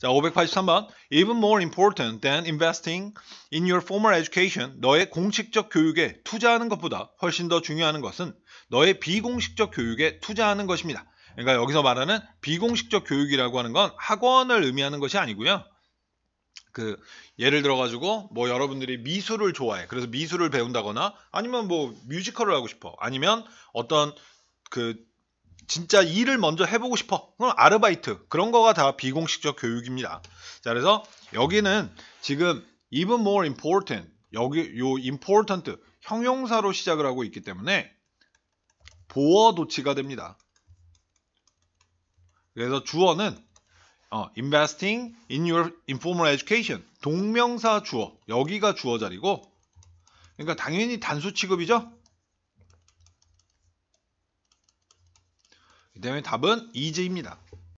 자, 583번. Even more important than investing in your formal education. 너의 공식적 교육에 투자하는 것보다 훨씬 더 중요한 것은 너의 비공식적 교육에 투자하는 것입니다. 그러니까 여기서 말하는 비공식적 교육이라고 하는 건 학원을 의미하는 것이 아니고요. 그 예를 들어 가지고 뭐 여러분들이 미술을 좋아해. 그래서 미술을 배운다거나 아니면 뭐 뮤지컬을 하고 싶어. 아니면 어떤 그 진짜 일을 먼저 해보고 싶어. 그럼 아르바이트 그런 거가 다 비공식적 교육입니다. 자 그래서 여기는 지금 even more important 여기 요 important 형용사로 시작을 하고 있기 때문에 보어 도치가 됩니다. 그래서 주어는 어, investing in your informal education 동명사 주어 여기가 주어 자리고 그러니까 당연히 단수 취급이죠. 그다음에 답은 이즈입니다.